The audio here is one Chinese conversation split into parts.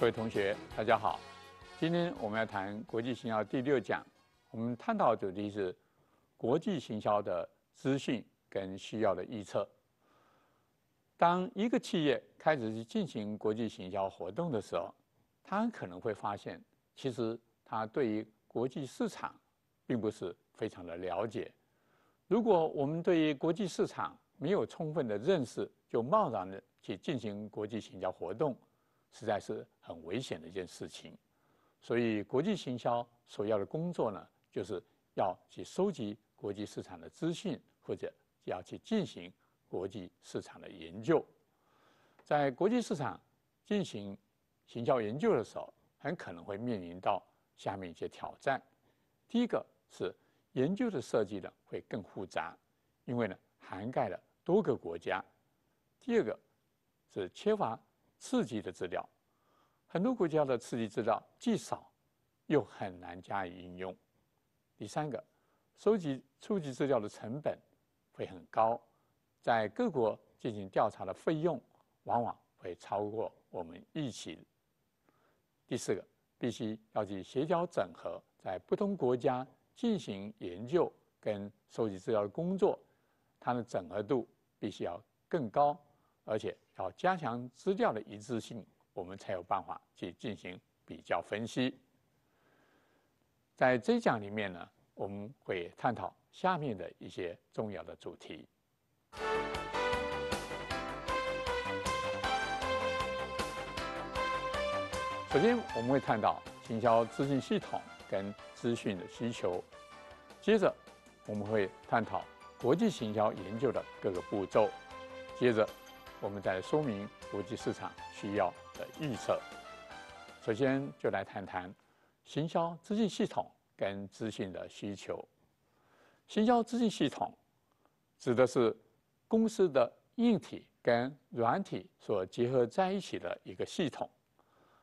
各位同学，大家好。今天我们要谈国际行销第六讲，我们探讨的主题是国际行销的资讯跟需要的预测。当一个企业开始去进行国际行销活动的时候，他可能会发现，其实他对于国际市场并不是非常的了解。如果我们对于国际市场没有充分的认识，就贸然的去进行国际行销活动。实在是很危险的一件事情，所以国际行销所要的工作呢，就是要去收集国际市场的资讯，或者要去进行国际市场的研究。在国际市场进行行销研究的时候，很可能会面临到下面一些挑战：第一个是研究的设计呢会更复杂，因为呢涵盖了多个国家；第二个是缺乏。刺激的资料，很多国家的刺激资料既少，又很难加以应用。第三个，收集初级资料的成本会很高，在各国进行调查的费用往往会超过我们预期。第四个，必须要去协调整合，在不同国家进行研究跟收集资料的工作，它的整合度必须要更高，而且。要加强资料的一致性，我们才有办法去进行比较分析。在这一讲里面呢，我们会探讨下面的一些重要的主题。首先，我们会探讨行销资讯系统跟资讯的需求；接着，我们会探讨国际行销研究的各个步骤；接着，我们再说明国际市场需要的预测。首先就来谈谈行销资讯系统跟资讯的需求。行销资讯系统指的是公司的硬体跟软体所结合在一起的一个系统，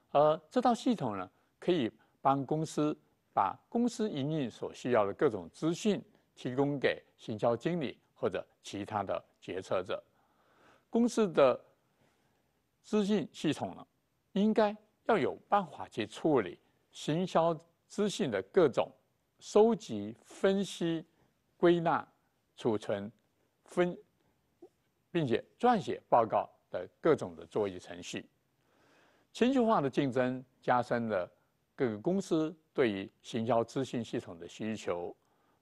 而这套系统呢，可以帮公司把公司营运所需要的各种资讯提供给行销经理或者其他的决策者。公司的资讯系统呢，应该要有办法去处理行销资讯的各种收集、分析、归纳、储存、分，并且撰写报告的各种的作业程序。全球化的竞争加深了各个公司对于行销资讯系统的需求，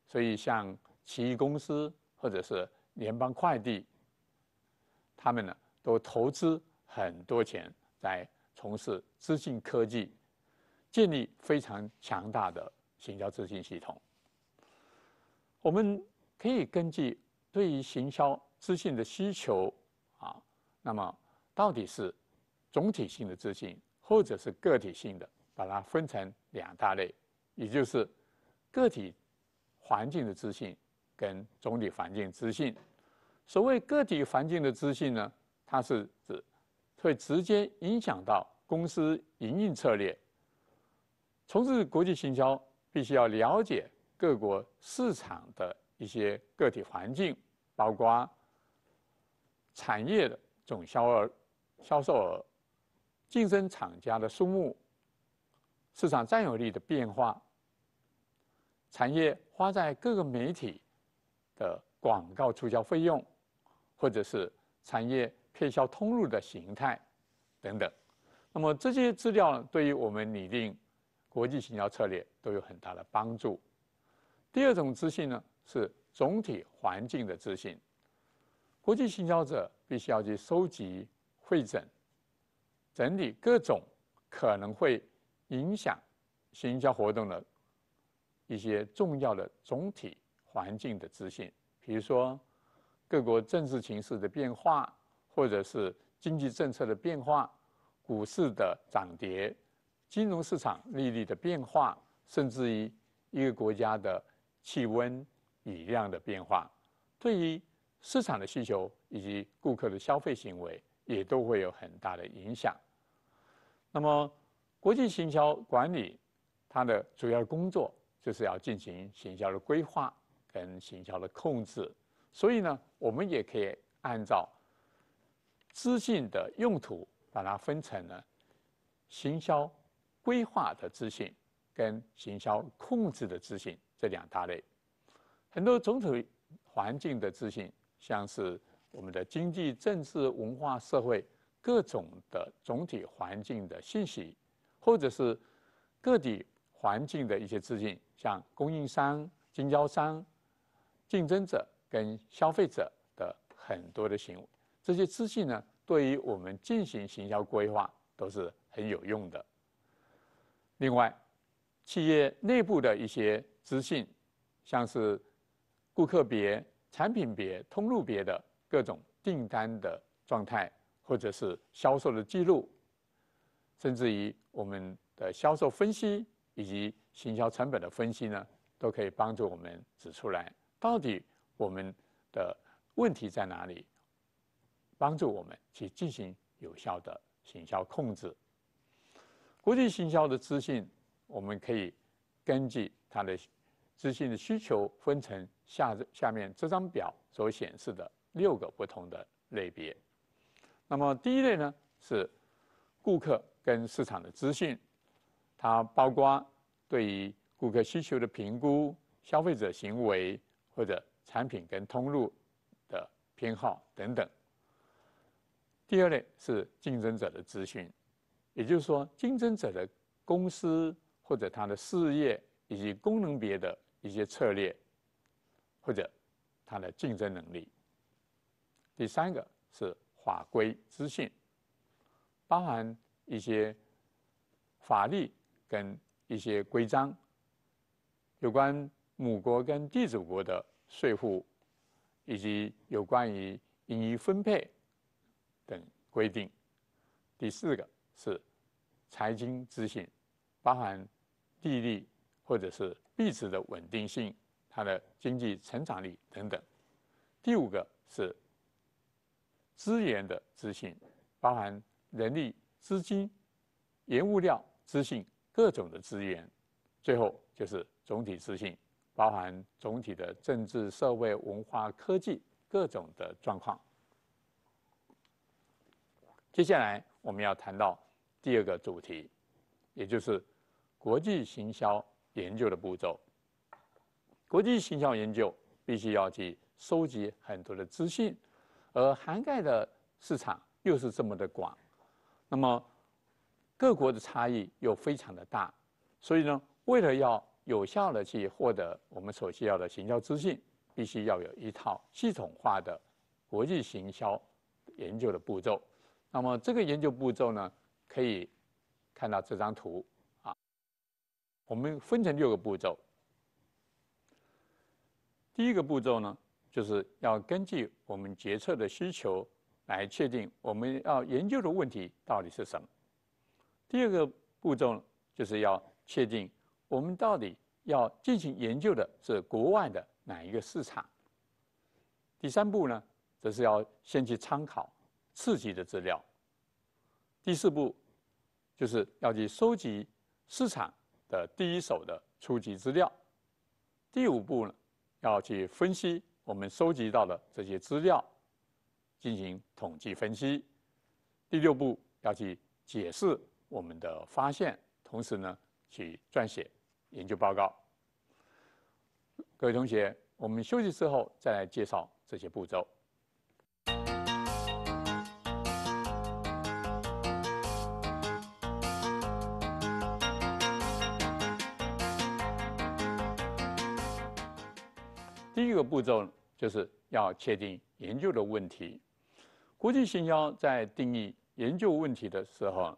所以像奇异公司或者是联邦快递。他们呢都投资很多钱在从事资讯科技，建立非常强大的行销资讯系统。我们可以根据对于行销资讯的需求啊，那么到底是总体性的资讯，或者是个体性的，把它分成两大类，也就是个体环境的资讯跟总体环境资讯。所谓个体环境的资讯呢，它是指会直接影响到公司营运策略。从事国际行销，必须要了解各国市场的一些个体环境，包括产业的总销额、销售额、竞争厂家的数目、市场占有率的变化、产业花在各个媒体的广告促销费用。或者是产业配销通路的形态等等，那么这些资料对于我们拟定国际行销策略都有很大的帮助。第二种资讯呢，是总体环境的资讯。国际行销者必须要去收集、汇整、整理各种可能会影响行销活动的一些重要的总体环境的资讯，比如说。各国政治形势的变化，或者是经济政策的变化，股市的涨跌，金融市场利率的变化，甚至于一个国家的气温、雨量的变化，对于市场的需求以及顾客的消费行为，也都会有很大的影响。那么，国际行销管理它的主要工作，就是要进行行销的规划跟行销的控制。所以呢，我们也可以按照资讯的用途，把它分成了行销规划的资讯跟行销控制的资讯这两大类。很多总体环境的资讯，像是我们的经济、政治、文化、社会各种的总体环境的信息，或者是个体环境的一些资讯，像供应商、经销商、竞争者。跟消费者的很多的行为，这些资讯呢，对于我们进行行销规划都是很有用的。另外，企业内部的一些资讯，像是顾客别、产品别、通路别的各种订单的状态，或者是销售的记录，甚至于我们的销售分析以及行销成本的分析呢，都可以帮助我们指出来到底。我们的问题在哪里？帮助我们去进行有效的行销控制。国际行销的资讯，我们可以根据它的资讯的需求，分成下下面这张表所显示的六个不同的类别。那么第一类呢，是顾客跟市场的资讯，它包括对于顾客需求的评估、消费者行为或者。产品跟通路的偏好等等。第二类是竞争者的资讯，也就是说，竞争者的公司或者他的事业以及功能别的一些策略，或者他的竞争能力。第三个是法规资讯，包含一些法律跟一些规章，有关母国跟地主国的。税负以及有关于盈余分配等规定。第四个是财经资讯，包含地利或者是币值的稳定性、它的经济成长力等等。第五个是资源的资讯，包含人力、资金、原物料资讯各种的资源。最后就是总体资讯。包含总体的政治、社会、文化、科技各种的状况。接下来我们要谈到第二个主题，也就是国际行销研究的步骤。国际行销研究必须要去收集很多的资讯，而涵盖的市场又是这么的广，那么各国的差异又非常的大，所以呢，为了要有效的去获得我们所需要的行销资讯，必须要有一套系统化的国际行销研究的步骤。那么这个研究步骤呢，可以看到这张图啊，我们分成六个步骤。第一个步骤呢，就是要根据我们决策的需求来确定我们要研究的问题到底是什么。第二个步骤就是要确定我们到底要进行研究的是国外的哪一个市场？第三步呢，则是要先去参考刺激的资料。第四步，就是要去收集市场的第一手的初级资料。第五步呢，要去分析我们收集到的这些资料，进行统计分析。第六步要去解释我们的发现，同时呢，去撰写。研究报告，各位同学，我们休息之后再来介绍这些步骤。第一个步骤就是要确定研究的问题。国际行销在定义研究问题的时候，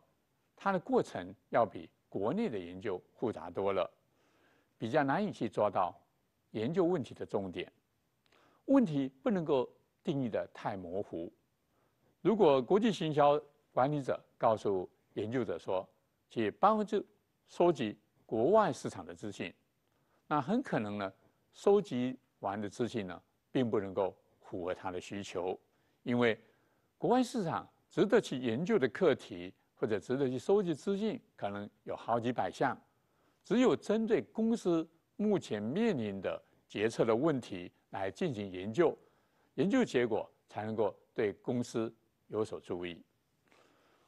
它的过程要比国内的研究复杂多了。比较难以去抓到研究问题的重点，问题不能够定义的太模糊。如果国际行销管理者告诉研究者说去帮助收集国外市场的资讯，那很可能呢，收集完的资讯呢，并不能够符合他的需求，因为国外市场值得去研究的课题或者值得去收集资讯，可能有好几百项。只有针对公司目前面临的决策的问题来进行研究，研究结果才能够对公司有所注意。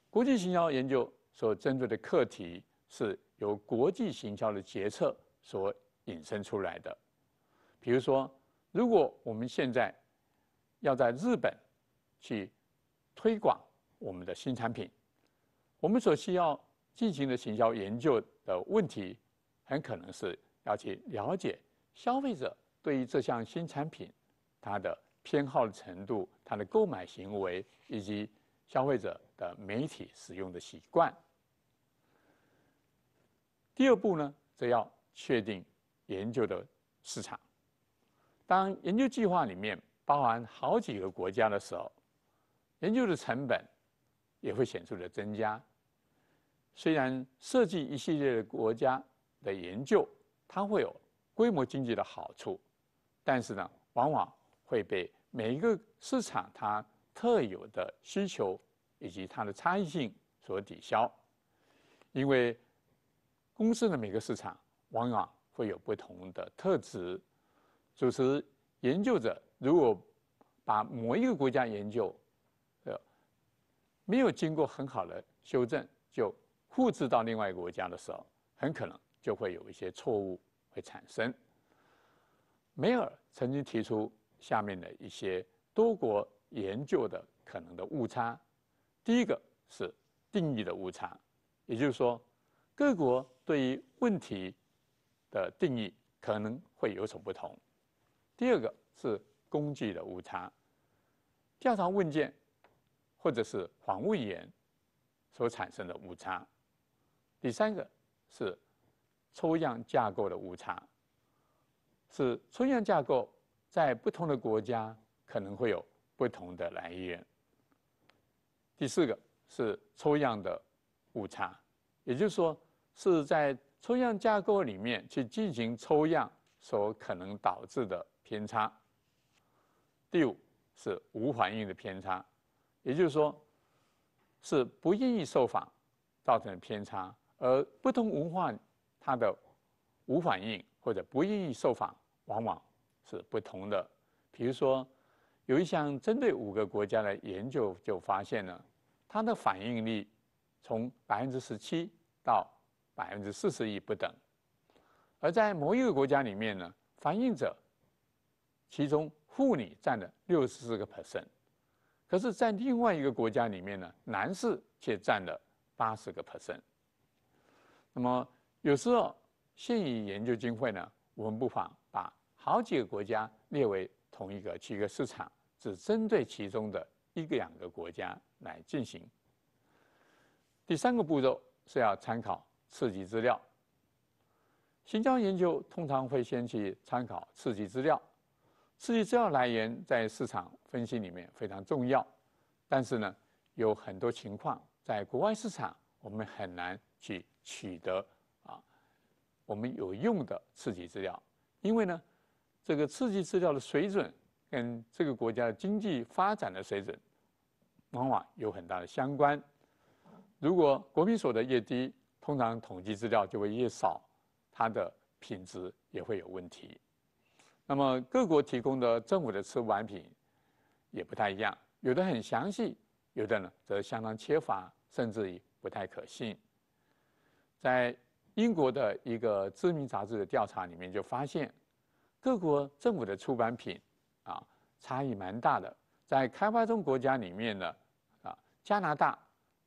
国际行销研究所针对的课题是由国际行销的决策所引申出来的。比如说，如果我们现在要在日本去推广我们的新产品，我们所需要进行的行销研究的问题。很可能是要去了解消费者对于这项新产品他的偏好的程度、他的购买行为以及消费者的媒体使用的习惯。第二步呢，则要确定研究的市场。当研究计划里面包含好几个国家的时候，研究的成本也会显著的增加。虽然设计一系列的国家。的研究，它会有规模经济的好处，但是呢，往往会被每一个市场它特有的需求以及它的差异性所抵消，因为公司的每个市场往往会有不同的特质，主持研究者如果把某一个国家研究呃，没有经过很好的修正就复制到另外一个国家的时候，很可能。就会有一些错误会产生。梅尔曾经提出下面的一些多国研究的可能的误差：第一个是定义的误差，也就是说，各国对于问题的定义可能会有所不同；第二个是工具的误差，调查问卷或者是访问员所产生的误差；第三个是。抽样架构的误差是抽样架构在不同的国家可能会有不同的来源。第四个是抽样的误差，也就是说是在抽样架构里面去进行抽样所可能导致的偏差。第五是无反应的偏差，也就是说是不愿意受访造成的偏差，而不同文化。它的无反应或者不愿意受访，往往是不同的。比如说，有一项针对五个国家的研究就发现了，它的反应力从百分之十七到百分之四十一不等。而在某一个国家里面呢，反应者其中妇女占了六十四个 percent，可是，在另外一个国家里面呢，男士却占了八十个 percent。那么，有时候，现已研究经费呢，我们不妨把好几个国家列为同一个几个市场，只针对其中的一个两个国家来进行。第三个步骤是要参考刺激资料。新疆研究通常会先去参考刺激资料，刺激资料来源在市场分析里面非常重要，但是呢，有很多情况在国外市场我们很难去取得。我们有用的刺激资料，因为呢，这个刺激资料的水准跟这个国家经济发展的水准，往往有很大的相关。如果国民所得越低，通常统计资料就会越少，它的品质也会有问题。那么各国提供的政府的吃玩品，也不太一样，有的很详细，有的呢则相当缺乏，甚至于不太可信。在英国的一个知名杂志的调查里面就发现，各国政府的出版品，啊，差异蛮大的。在开发中国家里面呢，啊，加拿大、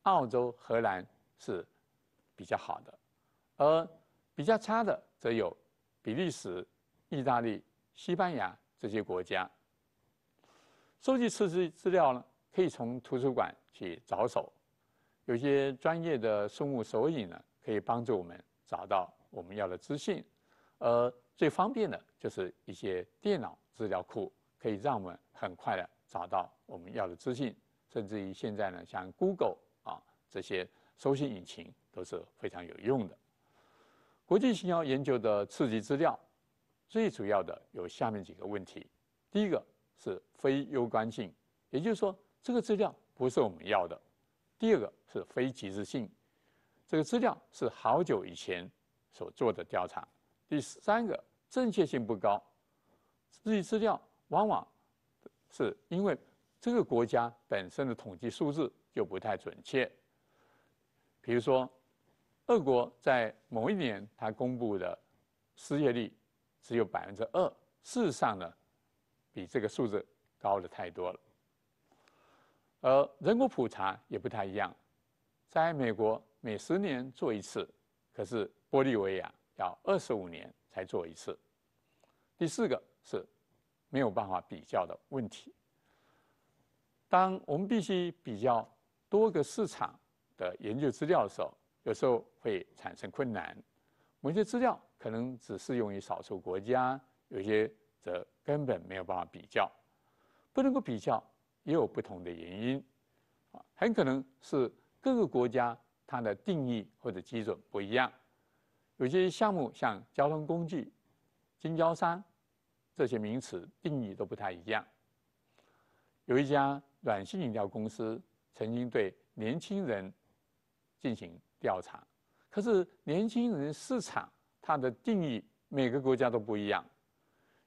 澳洲、荷兰是比较好的，而比较差的则有比利时、意大利、西班牙这些国家。收集测试资料呢，可以从图书馆去着手，有些专业的生物索引呢，可以帮助我们。找到我们要的资讯，呃，最方便的就是一些电脑资料库，可以让我们很快的找到我们要的资讯。甚至于现在呢，像 Google 啊这些搜寻引擎都是非常有用的。国际营销研究的次级资料，最主要的有下面几个问题：第一个是非攸关性，也就是说这个资料不是我们要的；第二个是非及时性。这个资料是好久以前所做的调查。第三个，正确性不高，这些资料往往是因为这个国家本身的统计数字就不太准确。比如说，俄国在某一年它公布的失业率只有百分之二，事实上呢，比这个数字高的太多了。而人口普查也不太一样，在美国。每十年做一次，可是玻利维亚要二十五年才做一次。第四个是没有办法比较的问题。当我们必须比较多个市场的研究资料的时候，有时候会产生困难。某些资料可能只适用于少数国家，有些则根本没有办法比较。不能够比较也有不同的原因，啊，很可能是各个国家。它的定义或者基准不一样，有些项目像交通工具、经销商这些名词定义都不太一样。有一家软性饮料公司曾经对年轻人进行调查，可是年轻人市场它的定义每个国家都不一样，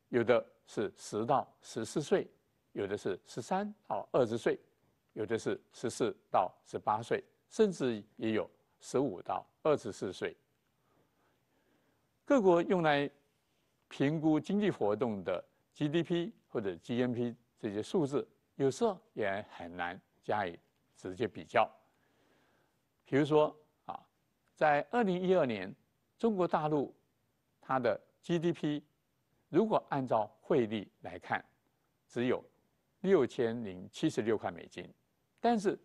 有的是十到十四岁，有的是十三到二十岁，有的是十四到十八岁。甚至也有十五到二十四岁。各国用来评估经济活动的 GDP 或者 GNP 这些数字，有时候也很难加以直接比较。比如说啊，在二零一二年，中国大陆它的 GDP 如果按照汇率来看，只有六千零七十六块美金，但是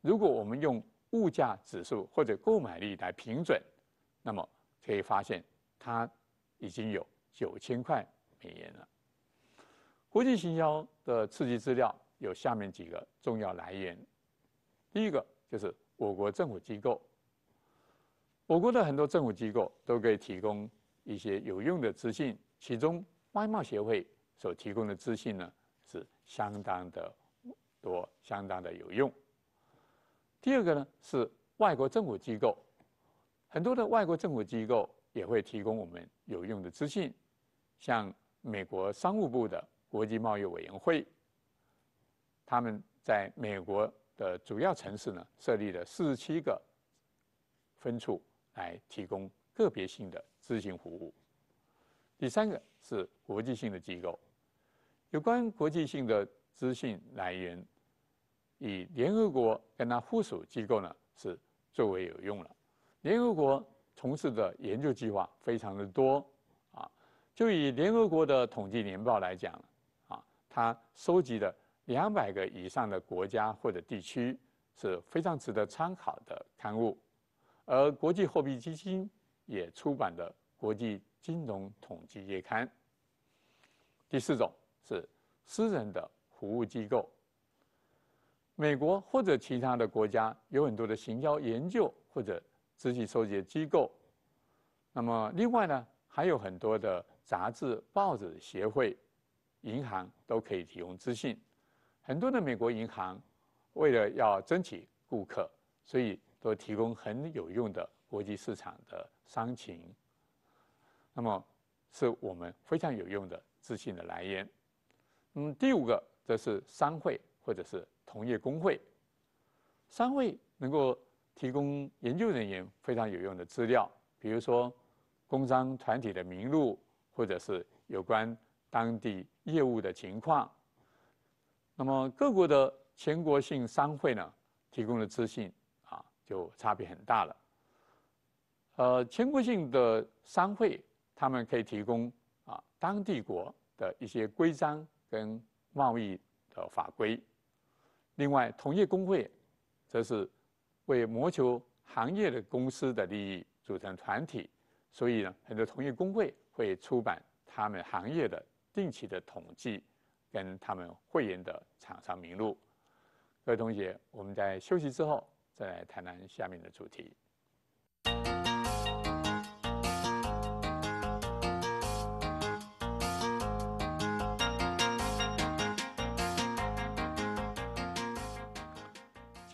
如果我们用物价指数或者购买力来平准，那么可以发现它已经有九千块美元了。国际行销的刺激资料有下面几个重要来源，第一个就是我国政府机构。我国的很多政府机构都可以提供一些有用的资讯，其中外贸协会所提供的资讯呢是相当的多，相当的有用。第二个呢是外国政府机构，很多的外国政府机构也会提供我们有用的资讯，像美国商务部的国际贸易委员会，他们在美国的主要城市呢设立了四十七个分处，来提供个别性的咨询服务。第三个是国际性的机构，有关国际性的资讯来源。以联合国跟他附属机构呢，是最为有用了。联合国从事的研究计划非常的多，啊，就以联合国的统计年报来讲，啊，它收集的两百个以上的国家或者地区是非常值得参考的刊物，而国际货币基金也出版的《国际金融统计月刊》。第四种是私人的服务机构。美国或者其他的国家有很多的行销研究或者资讯收集的机构，那么另外呢，还有很多的杂志、报纸、协会、银行都可以提供资讯。很多的美国银行为了要争取顾客，所以都提供很有用的国际市场的商情。那么是我们非常有用的资讯的来源。嗯，第五个则是商会或者是。同业工会、商会能够提供研究人员非常有用的资料，比如说工商团体的名录，或者是有关当地业务的情况。那么各国的全国性商会呢，提供的资讯啊，就差别很大了。呃，全国性的商会，他们可以提供啊，当地国的一些规章跟贸易的法规。另外，同业工会，则是为谋求行业的公司的利益组成团体，所以呢，很多同业工会会出版他们行业的定期的统计，跟他们会员的厂商名录。各位同学，我们在休息之后再来谈谈下面的主题。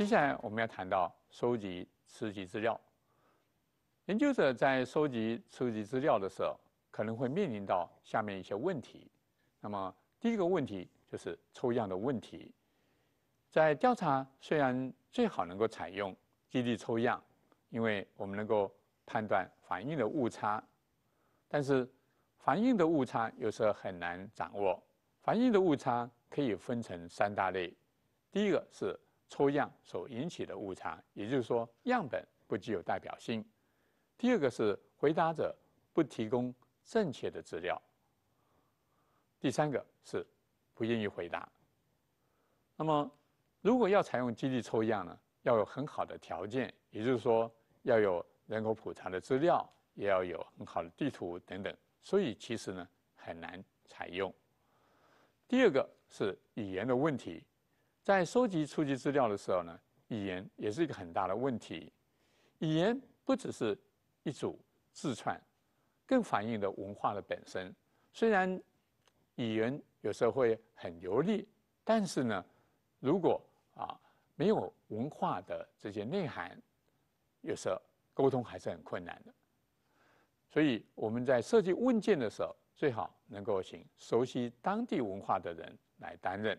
接下来我们要谈到收集收集资料。研究者在收集收集资料的时候，可能会面临到下面一些问题。那么，第一个问题就是抽样的问题。在调查，虽然最好能够采用基地抽样，因为我们能够判断反应的误差，但是反应的误差有时候很难掌握。反应的误差可以分成三大类，第一个是。抽样所引起的误差，也就是说样本不具有代表性。第二个是回答者不提供正确的资料。第三个是不愿意回答。那么，如果要采用基地抽样呢，要有很好的条件，也就是说要有人口普查的资料，也要有很好的地图等等。所以其实呢很难采用。第二个是语言的问题。在收集初级资料的时候呢，语言也是一个很大的问题。语言不只是一组字串，更反映的文化的本身。虽然语言有时候会很流利，但是呢，如果啊没有文化的这些内涵，有时候沟通还是很困难的。所以我们在设计问卷的时候，最好能够请熟悉当地文化的人来担任。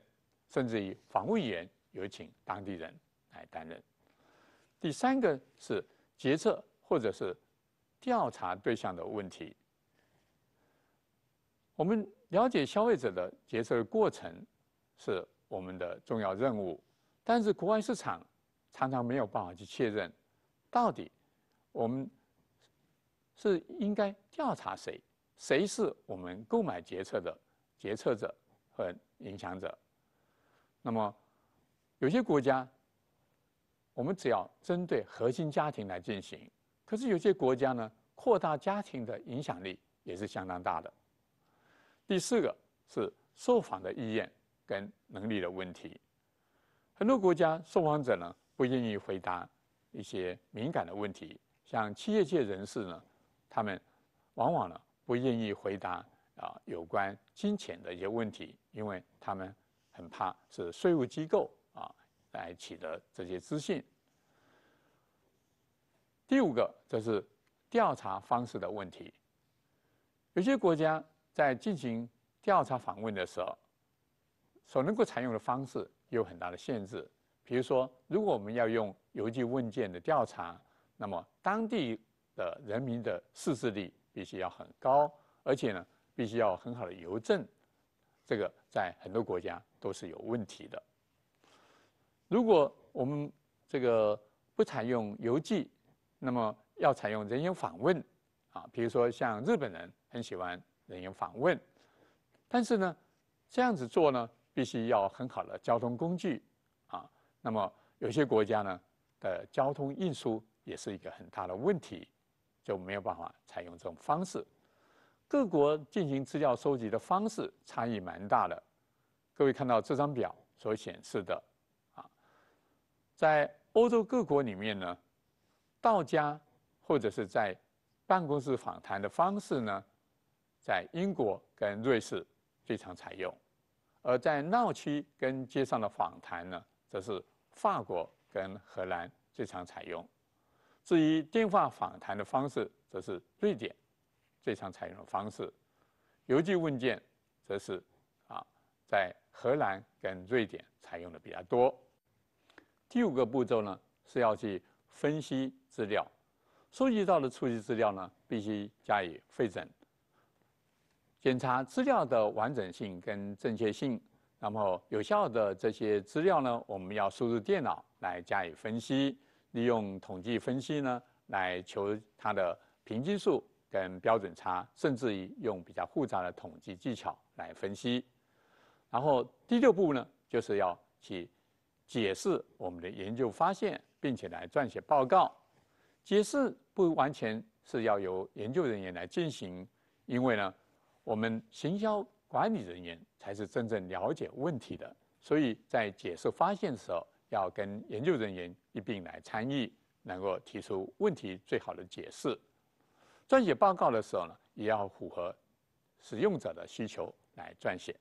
甚至以防卫员有请当地人来担任。第三个是决策或者是调查对象的问题。我们了解消费者的决策过程是我们的重要任务，但是国外市场常常没有办法去确认，到底我们是应该调查谁，谁是我们购买决策的决策者和影响者。那么，有些国家，我们只要针对核心家庭来进行；可是有些国家呢，扩大家庭的影响力也是相当大的。第四个是受访的意愿跟能力的问题，很多国家受访者呢不愿意回答一些敏感的问题，像企业界人士呢，他们往往呢不愿意回答啊有关金钱的一些问题，因为他们。很怕是税务机构啊来取得这些资讯。第五个就是调查方式的问题。有些国家在进行调查访问的时候，所能够采用的方式有很大的限制。比如说，如果我们要用邮寄问卷的调查，那么当地的人民的识字率必须要很高，而且呢必须要很好的邮政。这个在很多国家都是有问题的。如果我们这个不采用邮寄，那么要采用人员访问，啊，比如说像日本人很喜欢人员访问，但是呢，这样子做呢，必须要很好的交通工具，啊，那么有些国家呢的交通运输也是一个很大的问题，就没有办法采用这种方式。各国进行资料收集的方式差异蛮大的，各位看到这张表所显示的，啊，在欧洲各国里面呢，道家或者是在办公室访谈的方式呢，在英国跟瑞士最常采用，而在闹区跟街上的访谈呢，则是法国跟荷兰最常采用，至于电话访谈的方式，则是瑞典。最常采用的方式，邮寄问卷，则是啊，在荷兰跟瑞典采用的比较多。第五个步骤呢，是要去分析资料，收集到的初级资料呢，必须加以汇整，检查资料的完整性跟正确性。那么有效的这些资料呢，我们要输入电脑来加以分析，利用统计分析呢，来求它的平均数。跟标准差，甚至于用比较复杂的统计技巧来分析。然后第六步呢，就是要去解释我们的研究发现，并且来撰写报告。解释不完全是要由研究人员来进行，因为呢，我们行销管理人员才是真正了解问题的，所以在解释发现的时候，要跟研究人员一并来参与，能够提出问题最好的解释。撰写报告的时候呢，也要符合使用者的需求来撰写。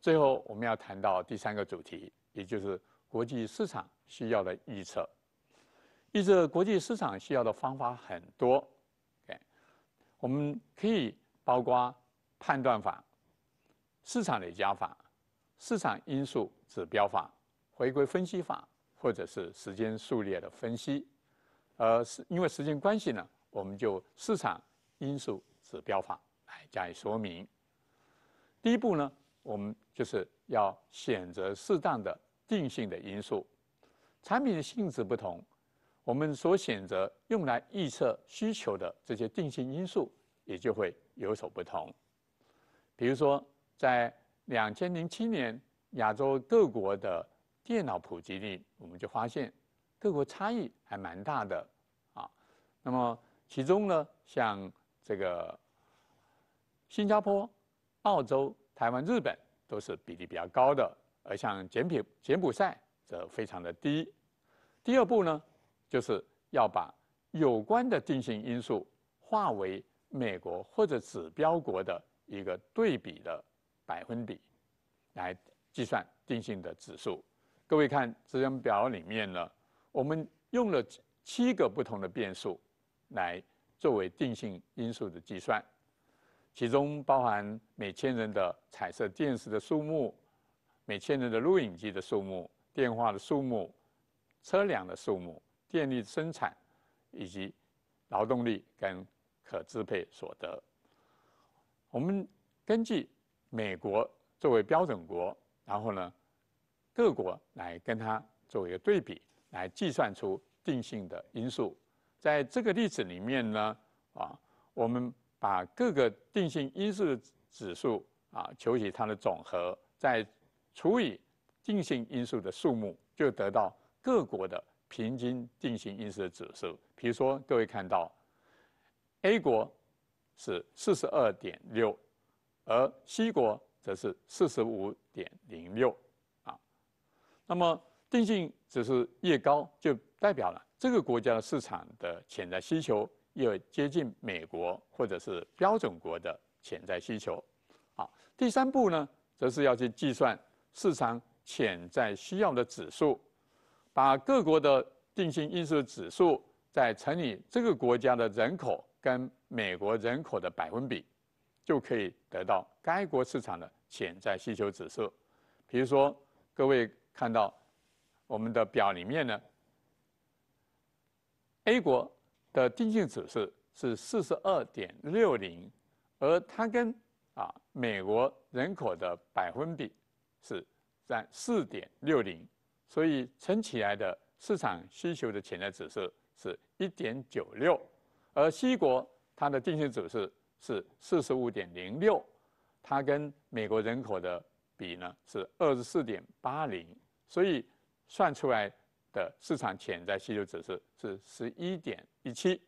最后，我们要谈到第三个主题，也就是国际市场需要的预测。预测国际市场需要的方法很多，我们可以包括判断法、市场累加法、市场因素指标法、回归分析法，或者是时间数列的分析。呃，因为时间关系呢。我们就市场因素指标法来加以说明。第一步呢，我们就是要选择适当的定性的因素。产品的性质不同，我们所选择用来预测需求的这些定性因素也就会有所不同。比如说，在两千零七年亚洲各国的电脑普及率，我们就发现各国差异还蛮大的啊。那么其中呢，像这个新加坡、澳洲、台湾、日本都是比例比较高的，而像简朴柬埔寨则非常的低。第二步呢，就是要把有关的定性因素化为美国或者指标国的一个对比的百分比，来计算定性的指数。各位看这张表里面呢，我们用了七个不同的变数。来作为定性因素的计算，其中包含每千人的彩色电视的数目、每千人的录影机的数目、电话的数目、车辆的数目、电力生产以及劳动力跟可支配所得。我们根据美国作为标准国，然后呢，各国来跟它做一个对比，来计算出定性的因素。在这个例子里面呢，啊，我们把各个定性因素的指数啊求解它的总和，再除以定性因素的数目，就得到各国的平均定性因素的指数。比如说，各位看到，A 国是四十二点六，而 C 国则是四十五点零六，啊，那么定性指数越高，就代表了。这个国家的市场的潜在需求要接近美国或者是标准国的潜在需求，好，第三步呢，则是要去计算市场潜在需要的指数，把各国的定性因素指数再乘以这个国家的人口跟美国人口的百分比，就可以得到该国市场的潜在需求指数。比如说，各位看到我们的表里面呢。A 国的定性指数是四十二点六零，而它跟啊美国人口的百分比是占四点六零，所以乘起来的市场需求的潜在指数是一点九六，而 C 国它的定性指数是四十五点零六，它跟美国人口的比呢是二十四点八零，所以算出来。的市场潜在需求指数是十一点一七。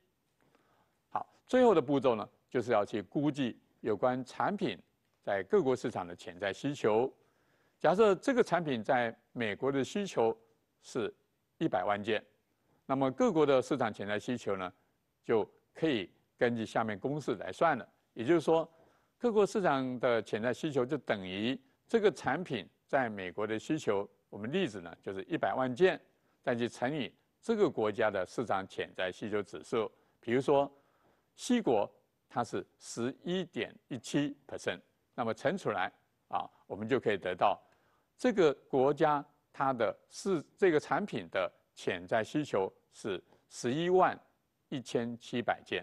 好，最后的步骤呢，就是要去估计有关产品在各国市场的潜在需求。假设这个产品在美国的需求是一百万件，那么各国的市场潜在需求呢，就可以根据下面公式来算了。也就是说，各国市场的潜在需求就等于这个产品在美国的需求。我们例子呢，就是一百万件。再去乘以这个国家的市场潜在需求指数，比如说西国它是十一点一七 percent，那么乘出来啊，我们就可以得到这个国家它的市这个产品的潜在需求是十一万一千七百件。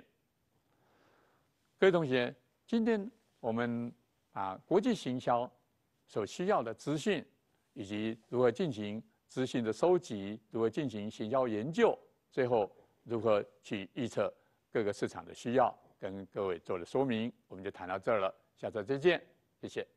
各位同学，今天我们啊国际行销所需要的资讯以及如何进行。资讯的收集，如何进行行销研究，最后如何去预测各个市场的需要，跟各位做了说明，我们就谈到这儿了，下次再见，谢谢。